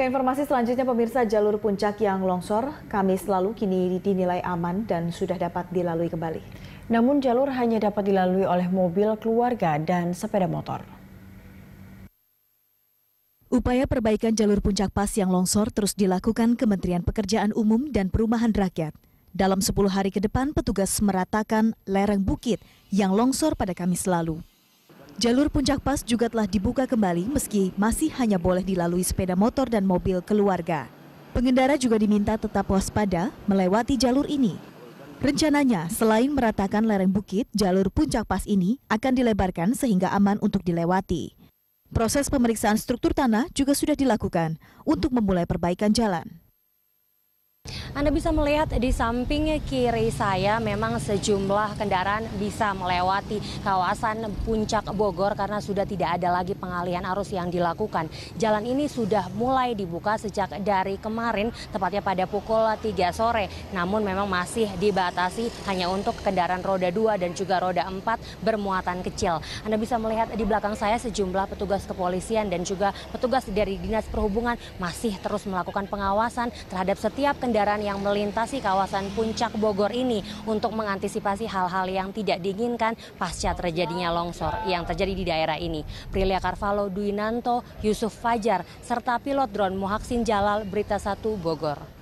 Ke informasi selanjutnya pemirsa jalur puncak yang longsor kami selalu kini dinilai aman dan sudah dapat dilalui kembali. Namun jalur hanya dapat dilalui oleh mobil keluarga dan sepeda motor. Upaya perbaikan jalur puncak pas yang longsor terus dilakukan Kementerian Pekerjaan Umum dan Perumahan Rakyat. Dalam 10 hari ke depan, petugas meratakan lereng bukit yang longsor pada Kamis lalu. Jalur puncak pas juga telah dibuka kembali meski masih hanya boleh dilalui sepeda motor dan mobil keluarga. Pengendara juga diminta tetap waspada melewati jalur ini. Rencananya, selain meratakan lereng bukit, jalur puncak pas ini akan dilebarkan sehingga aman untuk dilewati. Proses pemeriksaan struktur tanah juga sudah dilakukan untuk memulai perbaikan jalan. Anda bisa melihat di samping kiri saya memang sejumlah kendaraan bisa melewati kawasan puncak Bogor karena sudah tidak ada lagi pengalihan arus yang dilakukan. Jalan ini sudah mulai dibuka sejak dari kemarin, tepatnya pada pukul 3 sore. Namun memang masih dibatasi hanya untuk kendaraan roda 2 dan juga roda 4 bermuatan kecil. Anda bisa melihat di belakang saya sejumlah petugas kepolisian dan juga petugas dari Dinas Perhubungan masih terus melakukan pengawasan terhadap setiap kendaraan kendaraan yang melintasi kawasan puncak Bogor ini untuk mengantisipasi hal-hal yang tidak diinginkan pasca terjadinya longsor yang terjadi di daerah ini. Prilia Carvalho, Dwinanto, Yusuf Fajar, serta pilot drone Muhaksin Jalal, Berita 1, Bogor.